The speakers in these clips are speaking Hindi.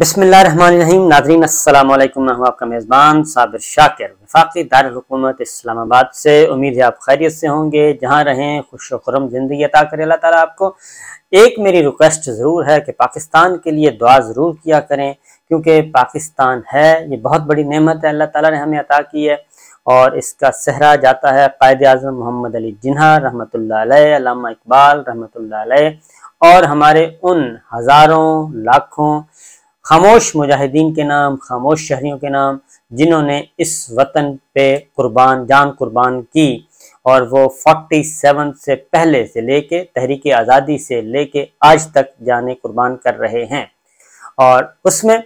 बिसमीम नाजरीन असलम मैं आपका मेज़बान साबिर शाकिर वफाकी दारकूमत इस्लामाबाद से उम्मीद है आप खैरियत से होंगे जहाँ रहें खुश वरम ज़िंदगी अता करें अल्लाह ताला आपको एक मेरी रिक्वेस्ट ज़रूर है कि पाकिस्तान के लिए दुआ ज़रूर किया करें क्योंकि पाकिस्तान है ये बहुत बड़ी नेमत है अल्लाह ताला ने हमें अता की है और इसका सहरा जाता है कायद अजम मोहम्मद अली जिन्हा रहमतल्ला इकबाल रहमतल्ला और हमारे उन हज़ारों लाखों खामोश मुजाहिदीन के नाम खामोश शहरीों के नाम जिन्होंने इस वतन पे कुर्बान जान कुर्बान की और वो 47 से पहले से लेके तहरीक आज़ादी से लेके आज तक जाने कुर्बान कर रहे हैं और उसमें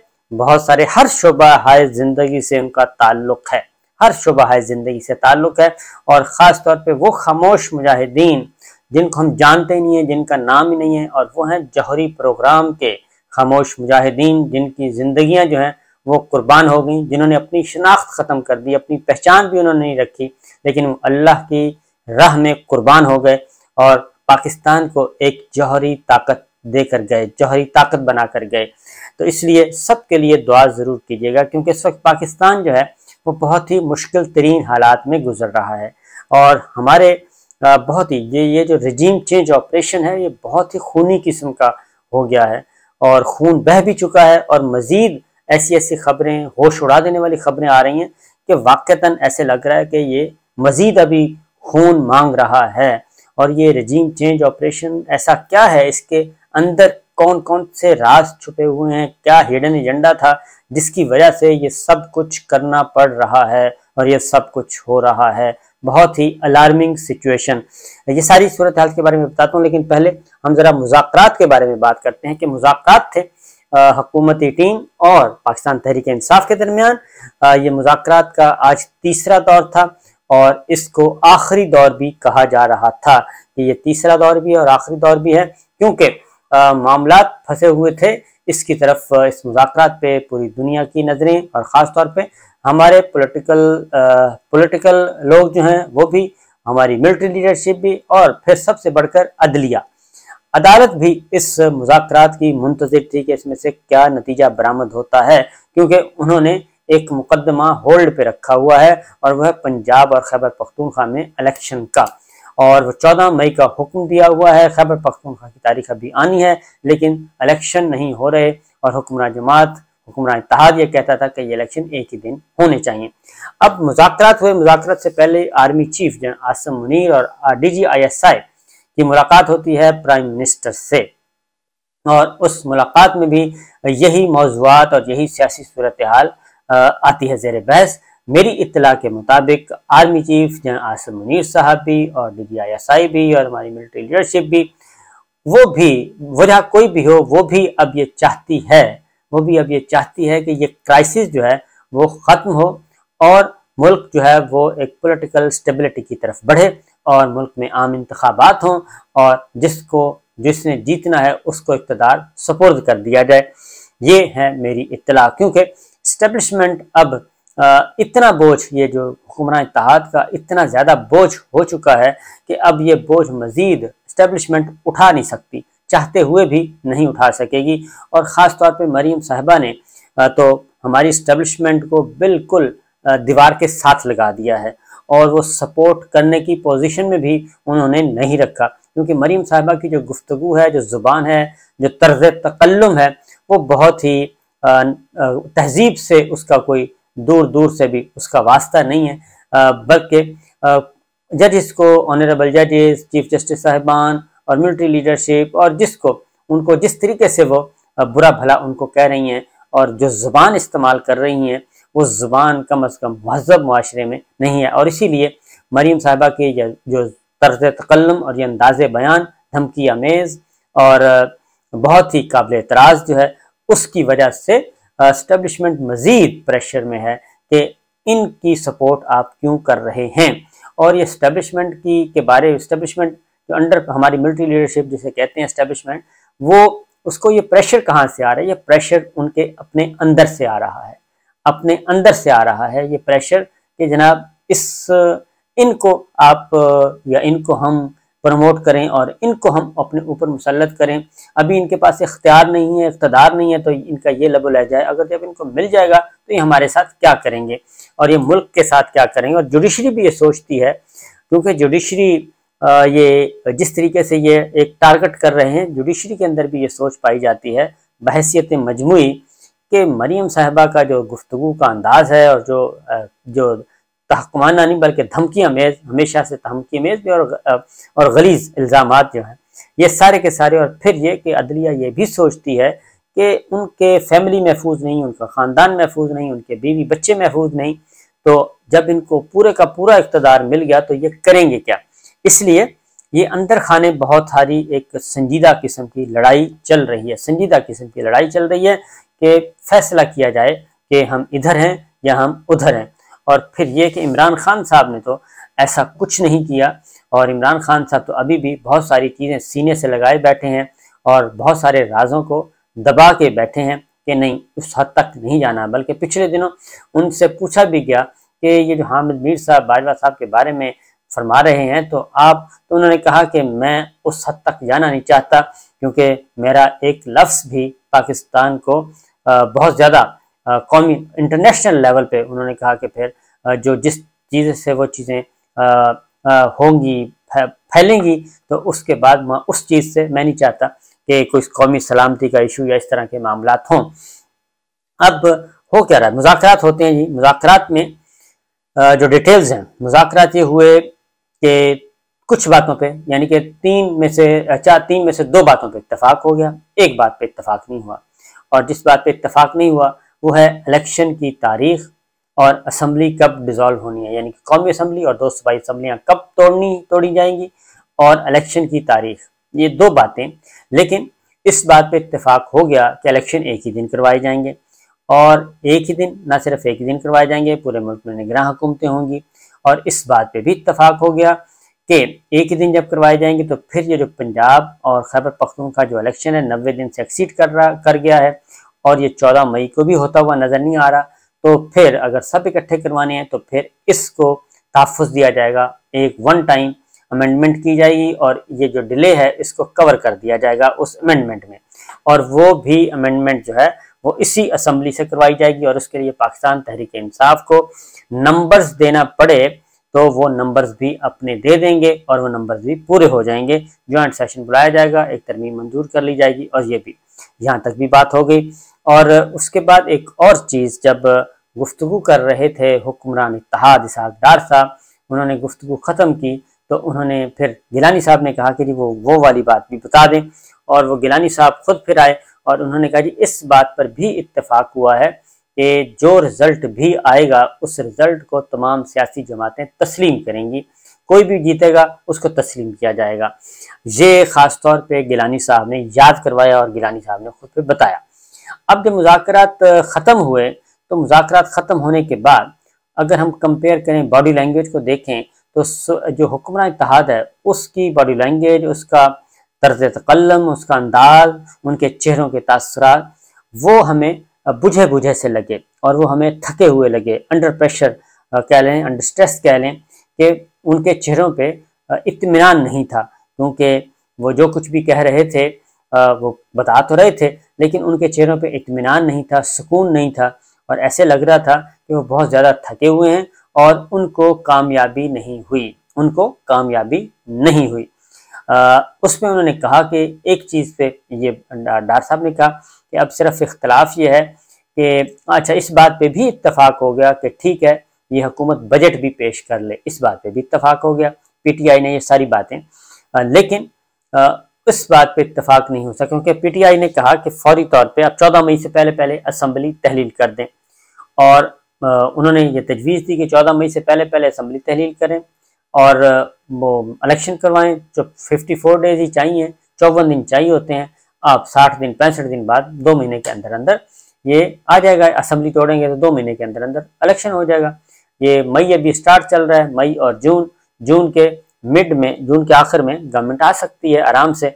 बहुत सारे हर शुबा हाय ज़िंदगी से उनका ताल्लुक़ है हर शुबा हाय ज़िंदगी से ताल्लुक़ है और ख़ास तौर पे वो खामोश मुजाहिदीन जिनको हम जानते ही नहीं हैं जिनका नाम ही नहीं है और वो हैं जौहरी प्रोग्राम के खामोश मुजाहिदीन जिनकी ज़िंदियाँ जो हैं वो कुर्बान हो गई जिन्होंने अपनी शनाख्त ख़त्म कर दी अपनी पहचान भी उन्होंने नहीं रखी लेकिन अल्लाह की राह में कुर्बान हो गए और पाकिस्तान को एक जौहरी ताकत देकर गए जौहरी ताकत बना कर गए तो इसलिए सब के लिए दुआ ज़रूर कीजिएगा क्योंकि इस वक्त पाकिस्तान जो है वो बहुत ही मुश्किल तरीन हालात में गुजर रहा है और हमारे बहुत ही ये ये जो रजीम चेंज ऑपरेशन है ये बहुत ही खूनी किस्म का हो गया है और खून बह भी चुका है और मज़ीद ऐसी ऐसी खबरें होश उड़ा देने वाली खबरें आ रही हैं कि वाक़ता ऐसे लग रहा है कि ये मज़ीद अभी खून मांग रहा है और ये रजीम चेंज ऑपरेशन ऐसा क्या है इसके अंदर कौन कौन से राज छुपे हुए हैं क्या हिडन एजेंडा था जिसकी वजह से ये सब कुछ करना पड़ रहा है और ये सब कुछ हो रहा है बहुत ही अलार्मिंग सिचुएशन ये सारी सूरत हाल के बारे में बताता हूँ लेकिन पहले हम जरा मुजाकर के बारे में बात करते हैं कि मुजाकर थे हकूमती टीम और पाकिस्तान तहरीक इंसाफ के दरमियान ये मुजाकर का आज तीसरा दौर था और इसको आखिरी दौर भी कहा जा रहा था कि ये तीसरा दौर भी और आखिरी दौर भी है क्योंकि मामला फंसे हुए थे इसकी तरफ इस मुजात पे पूरी दुनिया की नज़रें और ख़ास तौर पे हमारे पॉलिटिकल पॉलिटिकल लोग जो हैं वो भी हमारी मिलिट्री लीडरशिप भी और फिर सबसे बढ़कर अदलिया अदालत भी इस मुजात की मुंतजर थी कि इसमें से क्या नतीजा बरामद होता है क्योंकि उन्होंने एक मुकदमा होल्ड पे रखा हुआ है और वह पंजाब और खैबर पख्तूनखा में इलेक्शन का और चौदह मई का हुक्म दिया हुआ है खैबर पख्तूनख्वा की तारीख अभी आनी है लेकिन इलेक्शन नहीं हो रहे और हुक्मरान जमात हुक्मरान इतिहाद यह कहता था कि ये इलेक्शन एक ही दिन होने चाहिए अब मुजाकर हुए मुजात से पहले आर्मी चीफ जन आसम मुनीर और डी जी आई एस आई की मुलाकात होती है प्राइम मिनिस्टर से और उस मुलाकात में भी यही मौजूद और यही सियासी सूरत हाल आती है जेर बहस मेरी इतला के मुताबिक आर्मी चीफ जन आसम मुनीर साहब भी और D D I S I भी और हमारी मिलिट्री लीडरशिप भी वो भी वजह कोई भी हो वो भी अब ये चाहती है वो भी अब ये चाहती है कि ये क्राइसिस जो है वो ख़त्म हो और मुल्क जो है वो एक पॉलिटिकल स्टेबिलिटी की तरफ बढ़े और मुल्क में आम इंतबात हों और जिसको जिसने जीतना है उसको इकतदार सपोर्द कर दिया जाए ये है मेरी इतला क्योंकि इस्टेब्लिशमेंट अब इतना बोझ ये जो हुक्मरान इतिहाद का इतना ज़्यादा बोझ हो चुका है कि अब ये बोझ मज़ीद इस्टेबलिशमेंट उठा नहीं सकती चाहते हुए भी नहीं उठा सकेगी और ख़ास तौर पर मरीम साहबा ने तो हमारी इस्टेबलिशमेंट को बिल्कुल दीवार के साथ लगा दिया है और वो सपोर्ट करने की पोजीशन में भी उन्होंने नहीं रखा क्योंकि मरीम साहबा की जो गुफ्तु है जो ज़ुबान है जो तर्ज तकल्लम है वो बहुत ही तहजीब से उसका कोई दूर दूर से भी उसका वास्ता नहीं है बल्कि जजिस को ऑनरेबल जजेस चीफ जस्टिस साहिबान और मिलिट्री लीडरशिप और जिसको उनको जिस तरीके से वो बुरा भला उनको कह रही हैं और जो ज़ुबान इस्तेमाल कर रही हैं वो ज़ुबान कम अज़ कम महजब माशरे में नहीं है और इसीलिए मरीम साहबा के जो तर्ज तकलम और ये अंदाज बयान धमकी आमेज़ और बहुत ही काबिल एतराज़ जो है उसकी वजह से इस्टबलिशमेंट मज़ीद प्रेशर में है कि इनकी सपोर्ट आप क्यों कर रहे हैं और ये इस्टबलिशमेंट की के बारे इस्टबलिशमेंट जो अंडर हमारी मिलिट्री लीडरशिप जिसे कहते हैं इस्टबलिशमेंट वो उसको ये प्रेशर कहाँ से आ रहा है ये प्रेशर उनके अपने अंदर से आ रहा है अपने अंदर से आ रहा है ये प्रेशर कि जनाब इस इनको आप या इनको हम प्रमोट करें और इनको हम अपने ऊपर मुसलत करें अभी इनके पास इख्तियार नहीं है इकतदार नहीं है तो इनका ये लब लहजा जाए अगर जब इनको मिल जाएगा तो ये हमारे साथ क्या करेंगे और ये मुल्क के साथ क्या करेंगे और जुडिशरी भी ये सोचती है क्योंकि जुडिशरी ये जिस तरीके से ये एक टारगेट कर रहे हैं जुडिशरी के अंदर भी ये सोच पाई जाती है बहसीत मजमू के मरीम साहबा का जो गुफ्तु का अंदाज़ है और जो जो तहकमाना नहीं बल्कि धमकी अमेज हमेशा से धमकी अमेज भी और और गलीज इल्ज़ाम जो हैं ये सारे के सारे और फिर ये कि अदलिया ये भी सोचती है कि उनके फैमिली महफूज नहीं उनका ख़ानदान महफूज नहीं उनके बीवी बच्चे महफूज नहीं तो जब इनको पूरे का पूरा इकतदार मिल गया तो ये करेंगे क्या इसलिए ये अंदर खाने बहुत सारी एक संजीदा किस्म की लड़ाई चल रही है संजीदा किस्म की लड़ाई चल रही है कि फैसला किया जाए कि हम इधर हैं या हम उधर हैं और फिर ये कि इमरान खान साहब ने तो ऐसा कुछ नहीं किया और इमरान खान साहब तो अभी भी बहुत सारी चीज़ें सीने से लगाए बैठे हैं और बहुत सारे राजों को दबा के बैठे हैं कि नहीं उस हद तक नहीं जाना बल्कि पिछले दिनों उनसे पूछा भी गया कि ये जो हामिद मीर साहब बाजवा साहब के बारे में फरमा रहे हैं तो आप तो उन्होंने कहा कि मैं उस हद तक जाना नहीं चाहता क्योंकि मेरा एक लफ्स भी पाकिस्तान को बहुत ज़्यादा कौमी इंटरनेशनल लेवल पे उन्होंने कहा कि फिर जो जिस चीज़ से वो चीज़ें होंगी फैलेंगी तो उसके बाद मैं उस चीज़ से मैं नहीं चाहता कि कोई कौमी सलामती का इशू या इस तरह के मामला हों अब हो क्या रहा है मुजाकर होते हैं जी मुजाकर में जो डिटेल्स हैं मुजाकर ये हुए कि कुछ बातों पे यानी कि तीन में से चार तीन में से दो बातों पे इतफाक हो गया एक बात पे इतफाक नहीं हुआ और जिस बात पे इतफाक नहीं हुआ वो है इलेक्शन की तारीख और असम्बली कब डिज़ोल्व होनी है यानी कि कौमी असम्बली और दो सूबाई असम्बलियाँ कब तोड़नी तोड़ी जाएंगी और इलेक्शन की तारीख ये दो बातें लेकिन इस बात पे इतफाक हो गया कि इलेक्शन एक ही दिन करवाए जाएंगे और एक ही दिन ना सिर्फ एक ही दिन करवाए जाएंगे पूरे मुल्क में निगरान हुकूमतें होंगी और इस बात पे भी इतफाक हो गया कि एक ही दिन जब करवाए जाएंगे तो फिर ये जो पंजाब और खैबर का जो इलेक्शन है नबे दिन से एक्सीड कर रहा कर गया है और ये चौदह मई को भी होता हुआ नज़र नहीं आ रहा तो फिर अगर सब इकट्ठे करवाने हैं तो फिर इसको तहफ़ दिया जाएगा एक वन टाइम अमेंडमेंट की जाएगी और ये जो डिले है इसको कवर कर दिया जाएगा उस अमेंडमेंट में और वो भी अमेंडमेंट जो है वो इसी असम्बली से करवाई जाएगी और उसके लिए पाकिस्तान तहरीक इंसाफ को नंबर्स देना पड़े तो वो नंबर्स भी अपने दे देंगे और वो नंबर्स भी पूरे हो जाएंगे ज्वाइंट सेशन बुलाया जाएगा एक तरमीम मंजूर कर ली जाएगी और ये भी यहाँ तक भी बात हो गई और उसके बाद एक और चीज़ जब गुफ्तु कर रहे थे हुक्मरान इतहाद इसहाक डार साहब उन्होंने गुफ्तु ख़त्म की तो उन्होंने फिर गिलानी साहब ने कहा कि जी वो वो वाली बात भी बता दें और वो गिलानी साहब खुद फिर आए और उन्होंने कहा जी इस बात पर भी इतफाक़ हुआ है कि जो रिज़ल्ट भी आएगा उस रिज़ल्ट को तमाम सियासी जमातें तस्लीम करेंगी कोई भी जीतेगा उसको तस्लीम किया जाएगा ये ख़ास तौर पर गिलानी साहब ने याद करवाया और गिलानी साहब ने खुद पर बताया अब जब मुजाकरात ख़त्म हुए तो मुजाकर ख़त्म होने के बाद अगर हम कंपेयर करें बॉडी लैंग्वेज को देखें तो जो हुक्मरान इतिहाद है उसकी बॉडी लैंग्वेज उसका तर्ज तकलम उसका अंदाज उनके चेहरों के तसर वो हमें बुझे बुझे से लगे और वो हमें थके हुए लगे अंडर प्रेशर कह लें अंडर स्ट्रेस कह लें कि उनके चेहरों पे इतमान नहीं था क्योंकि वो जो कुछ भी कह रहे थे वो बता तो रहे थे लेकिन उनके चेहरों पे इतमान नहीं था सुकून नहीं था और ऐसे लग रहा था कि वो बहुत ज़्यादा थके हुए हैं और उनको कामयाबी नहीं हुई उनको कामयाबी नहीं हुई उसमें उन्होंने कहा कि एक चीज़ पे ये डार साहब ने कहा कि अब सिर्फ इख्तलाफ ये है कि अच्छा इस बात पे भी इतफाक़ हो गया कि ठीक है ये हुकूमत बजट भी पेश कर ले इस बात पे भी इतफाक़ हो गया पीटीआई ने ये सारी बातें लेकिन इस बात पे इतफाक नहीं हो सका क्योंकि पीटीआई ने कहा कि फौरी तौर पे आप चौदह मई से पहले पहले असम्बली तहलील कर दें और उन्होंने ये तजवीज़ दी कि चौदह मई से पहले पहले असम्बली तहलील करें और वो इलेक्शन करवाएं जो फिफ्टी फोर डेज ही चाहिए चौवन दिन चाहिए होते हैं आप साठ दिन पैंसठ दिन बाद दो महीने के अंदर अंदर ये आ जाएगा असम्बली तोड़ेंगे तो दो महीने के अंदर अंदर इलेक्शन हो जाएगा ये मई अभी स्टार्ट चल रहा है मई और जून जून के मिड में जून के आखिर में गवर्नमेंट आ सकती है आराम से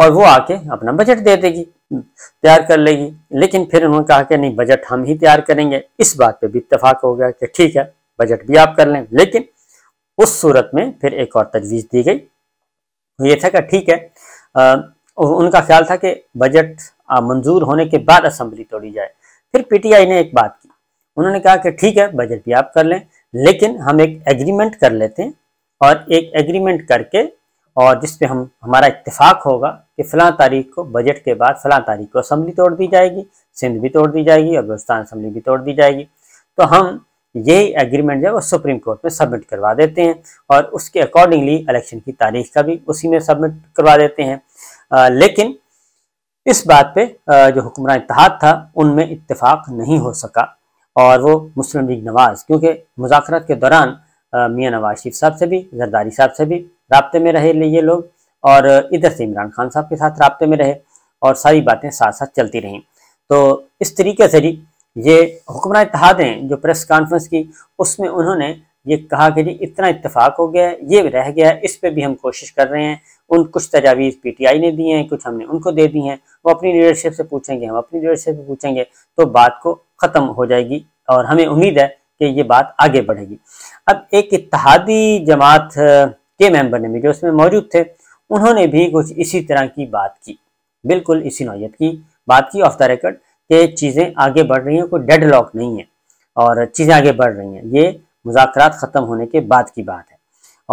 और वो आके अपना बजट दे देगी तैयार कर लेगी लेकिन फिर उन्होंने कहा कि नहीं बजट हम ही तैयार करेंगे इस बात पे भी इतफाक हो गया कि ठीक है बजट भी आप कर लें लेकिन उस सूरत में फिर एक और तजवीज़ दी गई ये था कि ठीक है आ, उनका ख्याल था कि बजट मंजूर होने के बाद असम्बली तोड़ी जाए फिर पीटीआई ने एक बात की उन्होंने कहा कि ठीक है बजट भी आप कर लें लेकिन हम एक एग्रीमेंट कर लेते हैं और एक एग्रीमेंट करके और जिस पे हम हमारा इत्तेफाक होगा कि फ़लां तारीख को बजट के बाद फ़लां तारीख को असम्बली तोड़ दी जाएगी सिंध भी तोड़ दी जाएगी और बलोस्तान असम्बली भी तोड़ दी जाएगी तो हम ये एग्रीमेंट जो है वो सुप्रीम कोर्ट में सबमिट करवा देते हैं और उसके अकॉर्डिंगली इलेक्शन की तारीख का भी उसी में सबमिट करवा देते हैं आ, लेकिन इस बात पे आ, जो हुक्मरान इतिहाद था उनमें इत्तेफाक नहीं हो सका और वो मुस्लिम लीग नवाज़ क्योंकि मुजाकरत के दौरान मियाँ नवाज शरीफ साहब से भी जरदारी साहब से भी रबते में रहे ये लोग और इधर से इमरान खान साहब के साथ रबते में रहे और सारी बातें साथ साथ चलती रहीं तो इस तरीके से जी ये हुक्मर इतिहाद हैं जो प्रेस कॉन्फ्रेंस की उसमें उन्होंने ये कहा कि जी इतना इतफाक हो गया है ये रह गया है इस पर भी हम कोशिश कर रहे हैं उन कुछ तजावीज़ पी टी आई ने दी हैं कुछ हमने उनको दे दी हैं वो अपनी लीडरशिप से पूछेंगे हम अपनी लीडरशिप से पूछेंगे तो बात को ख़त्म हो जाएगी और हमें उम्मीद है कि ये बात आगे बढ़ेगी अब एक इतिहादी जमात के मेंबर ने भी जो उसमें मौजूद थे उन्होंने भी कुछ इसी तरह की बात की बिल्कुल इसी नौत की बात की ऑफ द रिकॉर्ड कि चीज़ें आगे बढ़ रही हैं कोई डेड लॉक नहीं है और चीज़ें आगे बढ़ रही हैं ये मुजाकर ख़त्म होने के बाद की बात है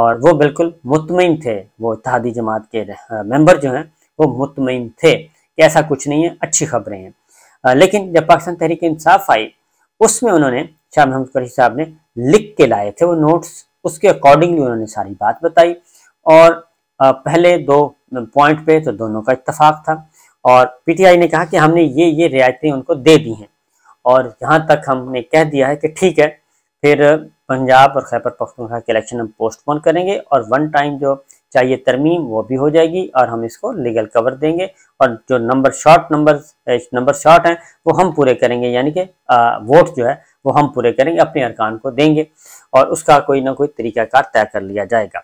और वो बिल्कुल मुतमिन थे वो इतिहादी जमात के मेंबर जो हैं वो मुतमिन थे कि ऐसा कुछ नहीं है अच्छी खबरें हैं लेकिन जब पाकिस्तान तहरीक इंसाफ आई उसमें उन्होंने श्याम शंकर साहब ने लिख के लाए थे वो नोट्स उसके अकॉर्डिंगली उन्होंने सारी बात बताई और पहले दो पॉइंट पे तो दोनों का इतफाक था और पीटीआई ने कहा कि हमने ये ये रियायतें उनको दे दी हैं और यहाँ तक हमने कह दिया है कि ठीक है फिर पंजाब और खैबर पख्तूनखा के इलेक्शन हम पोस्टपोन करेंगे और वन टाइम जो चाहिए तरमीम वो भी हो जाएगी और हम इसको लीगल कवर देंगे और जो number short number number short हैं वो हम पूरे करेंगे यानी कि वोट जो है वो हम पूरे करेंगे अपने अरकान को देंगे और उसका कोई ना कोई तरीकाकार तय कर लिया जाएगा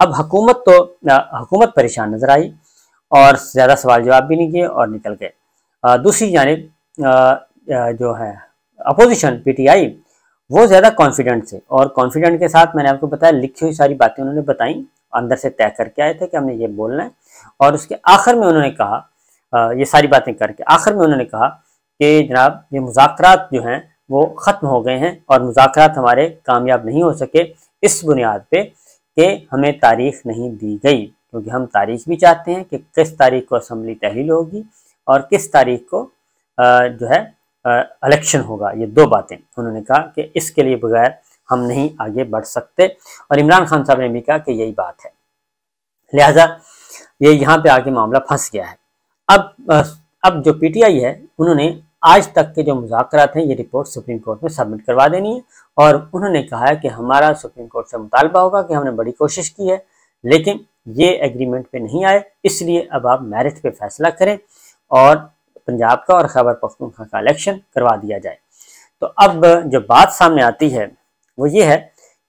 अब हकूमत तो हकूमत परेशान नजर आई और ज़्यादा सवाल जवाब भी नहीं किए और निकल गए दूसरी जानब जो है अपोजिशन पीटीआई वो ज़्यादा कॉन्फिडेंट थे और कॉन्फिडेंट के साथ मैंने आपको बताया लिखी हुई सारी बातें उन्होंने बताई अंदर से तय करके आए थे कि हमने ये बोलना है और उसके आखिर में उन्होंने कहा ये सारी बातें करके आखिर में उन्होंने कहा कि जनाब ये मुजाकर जो हैं वो ख़त्म हो गए हैं और मुजाकर हमारे कामयाब नहीं हो सके इस बुनियाद पर कि हमें तारीख नहीं दी गई क्योंकि हम तारीख भी चाहते हैं कि किस तारीख को असम्बली तहलील होगी और किस तारीख को जो है इलेक्शन होगा ये दो बातें उन्होंने कहा कि इसके लिए बगैर हम नहीं आगे बढ़ सकते और इमरान खान साहब ने भी कहा कि यही बात है लिहाजा ये यहाँ पे आगे मामला फंस गया है अब अब जो पीटीआई है उन्होंने आज तक के जो मुजाकर हैं ये रिपोर्ट सुप्रीम कोर्ट में सबमिट करवा देनी है और उन्होंने कहा है कि हमारा सुप्रीम कोर्ट से मुतालबा होगा कि हमने बड़ी कोशिश की है लेकिन ये एग्रीमेंट पे नहीं आए इसलिए अब आप मेरिट पे फैसला करें और पंजाब का और खैबर पख्तूनखा का इलेक्शन करवा दिया जाए तो अब जो बात सामने आती है वो ये है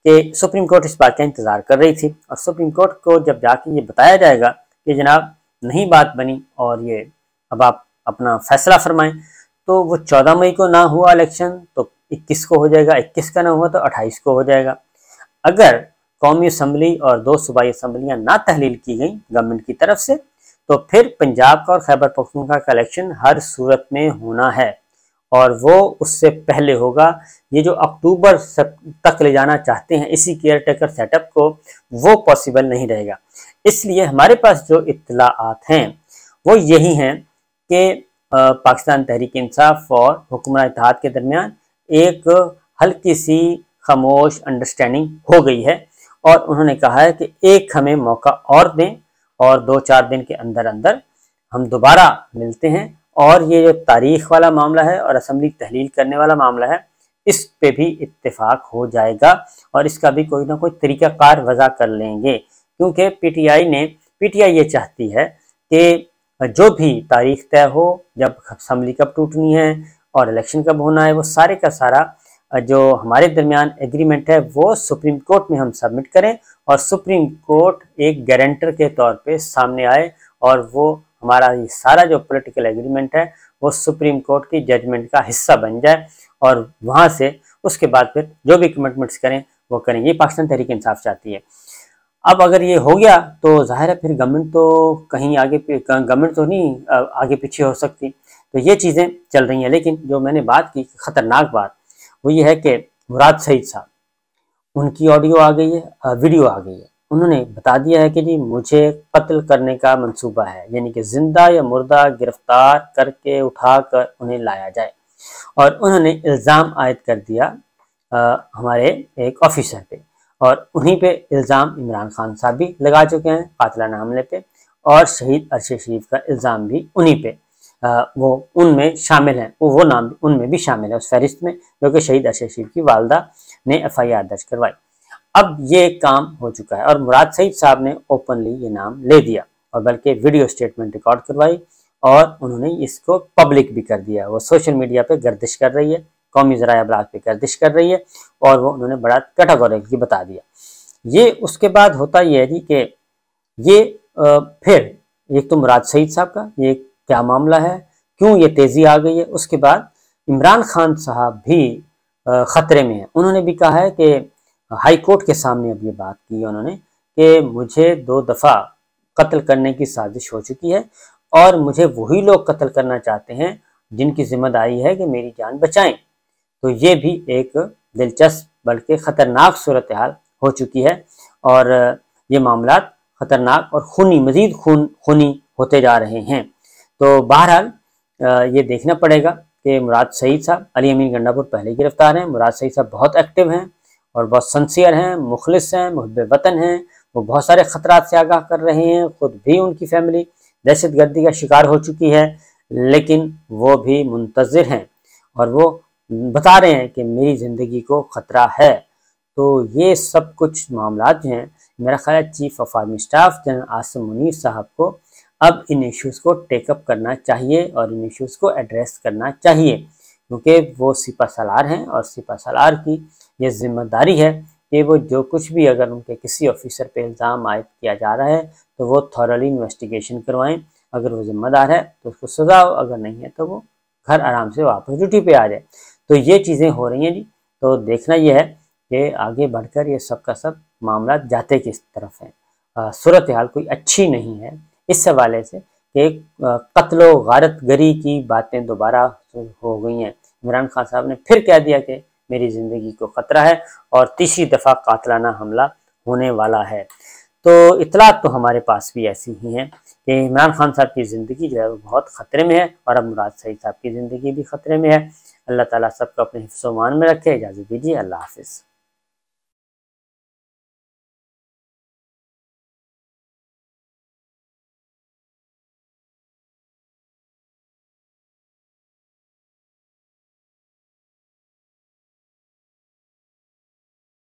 कि सुप्रीम कोर्ट इस बात का इंतज़ार कर रही थी और सुप्रीम कोर्ट को जब जाके ये बताया जाएगा कि जनाब नहीं बात बनी और ये अब आप अपना फैसला फरमाएं तो वो चौदह मई को ना हुआ इलेक्शन तो इक्कीस को हो जाएगा इक्कीस का ना हुआ तो अट्ठाईस को हो जाएगा अगर कौमी असम्बली और दो सूबाई असम्बलियाँ ना तहलील की गई गवर्नमेंट की तरफ से तो फिर पंजाब का और खैबर पख्तूनखा का इलेक्शन हर सूरत में होना है और वो उससे पहले होगा ये जो अक्टूबर तक ले जाना चाहते हैं इसी केयर टेकर सेटअप को वो पॉसिबल नहीं रहेगा इसलिए हमारे पास जो इतलाआत हैं वो यही हैं कि पाकिस्तान तहरीक इंसाफ और हुक्मरान इतिहाद के दरमियान एक हल्की सी खामोश अंडरस्टैंडिंग हो गई है और उन्होंने कहा है कि एक हमें मौका और दें और दो चार दिन के अंदर अंदर हम दोबारा मिलते हैं और ये जो तारीख वाला मामला है और असम्बली तहलील करने वाला मामला है इस पे भी इत्तेफाक हो जाएगा और इसका भी कोई ना कोई तरीक़ाकार वजह कर लेंगे क्योंकि पीटीआई ने पीटीआई ये चाहती है कि जो भी तारीख तय हो जब असम्बली कब टूटनी है और इलेक्शन कब होना है वो सारे का सारा जो हमारे दरमियान एग्रीमेंट है वो सुप्रीम कोर्ट में हम सबमिट करें और सुप्रीम कोर्ट एक गारंटर के तौर पे सामने आए और वो हमारा ये सारा जो पॉलिटिकल एग्रीमेंट है वो सुप्रीम कोर्ट की जजमेंट का हिस्सा बन जाए और वहाँ से उसके बाद फिर जो भी कमिटमेंट्स करें वो करें ये पाकिस्तान तहरीक इंसाफ चाहती है अब अगर ये हो गया तो जाहिर है फिर गवर्नमेंट तो कहीं आगे गवर्नमेंट तो नहीं आगे पीछे हो सकती तो ये चीज़ें चल रही हैं लेकिन जो मैंने बात की ख़तरनाक बात वो ये है कि मुराद सईद साहब उनकी ऑडियो आ गई है वीडियो आ गई है उन्होंने बता दिया है कि जी मुझे कत्ल करने का मंसूबा है यानी कि जिंदा या मुर्दा गिरफ्तार करके उठाकर उन्हें लाया जाए और उन्होंने इल्ज़ाम आयद कर दिया आ, हमारे एक ऑफिसर पे और उन्हीं पे इल्ज़ाम इमरान खान साहब भी लगा चुके हैं कातलाना हमले पे और शहीद अरशद शरीफ का इल्ज़ाम भी उन्हीं पे आ, वो उनमें शामिल हैं वो वो नाम उनमें भी शामिल है उस फहरिस्त में जो कि शहीद अरशद शरीफ की वालदा ने एफ आई आर दर्ज करवाई अब ये काम हो चुका है और मुराद सईद साहब ने ओपनली ये नाम ले दिया और बल्कि वीडियो स्टेटमेंट रिकॉर्ड करवाई और उन्होंने इसको पब्लिक भी कर दिया वो सोशल मीडिया पे गर्दिश कर रही है कौमी ज़रा अबराज पर गर्दिश कर रही है और वो उन्होंने बड़ा कैटागोरिकली बता दिया ये उसके बाद होता यह है जी कि ये फिर एक तो मुराद सईद साहब का ये क्या मामला है क्यों ये तेज़ी आ गई है उसके बाद इमरान खान साहब भी ख़तरे में है उन्होंने भी कहा है कि हाई कोर्ट के सामने अब ये बात की उन्होंने कि मुझे दो दफ़ा कत्ल करने की साजिश हो चुकी है और मुझे वही लोग कत्ल करना चाहते हैं जिनकी जिम्मेदारी है कि मेरी जान बचाएं तो ये भी एक दिलचस्प बल्कि ख़तरनाक सूरत हाल हो चुकी है और ये मामला ख़तरनाक और खूनी मज़ीद खून खूनी होते जा रहे हैं तो बहरहाल ये देखना पड़ेगा कि मुराद सईद साहब अली अमीन गंडापुर पहले गिरफ्तार हैं मुराद सईद साहब बहुत एक्टिव हैं और बहुत सनसियर हैं मुखलिस हैं महब वतन हैं वो बहुत सारे ख़तरा से आगाह कर रहे हैं ख़ुद भी उनकी फैमिली दहशत गर्दी का शिकार हो चुकी है लेकिन वो भी मुंतज़र हैं और वो बता रहे हैं कि मेरी ज़िंदगी को ख़तरा है तो ये सब कुछ मामला जो हैं मेरा ख्याल है chief of army staff general Asim Munir साहब को अब इन इश्यूज़ को टेकअप करना चाहिए और इन इश्यूज़ को एड्रेस करना चाहिए क्योंकि वो सिपा सलार हैं और सिपा सलार की ये जिम्मेदारी है कि वो जो कुछ भी अगर उनके किसी ऑफिसर पे इल्ज़ाम आयद किया जा रहा है तो वो थॉरली इन्वेस्टिगेशन करवाएं अगर वो जिम्मेदार है तो उसको सजा हो अगर नहीं है तो वो घर आराम से वापस ड्यूटी पे आ जाए तो ये चीज़ें हो रही हैं जी तो देखना यह है कि आगे बढ़कर ये सब का सब मामला जाते किस तरफ है सूरत हाल कोई अच्छी नहीं है इस हवाले से कि कत्लो गारत गरी की बातें दोबारा हो गई हैं इमरान खान साहब ने फिर कह दिया कि मेरी ज़िंदगी को ख़तरा है और तीसरी दफ़ा कातलाना हमला होने वाला है तो इतलात तो हमारे पास भी ऐसी ही हैं कि इमरान खान साहब की ज़िंदगी जो है वो बहुत ख़तरे में है और अब मुराद सईद साहब की ज़िंदगी भी ख़तरे में है अल्लाह ताला सबको अपने हिफ्सोमान में रखे इजाज़त दीजिए अल्लाह हाफिज़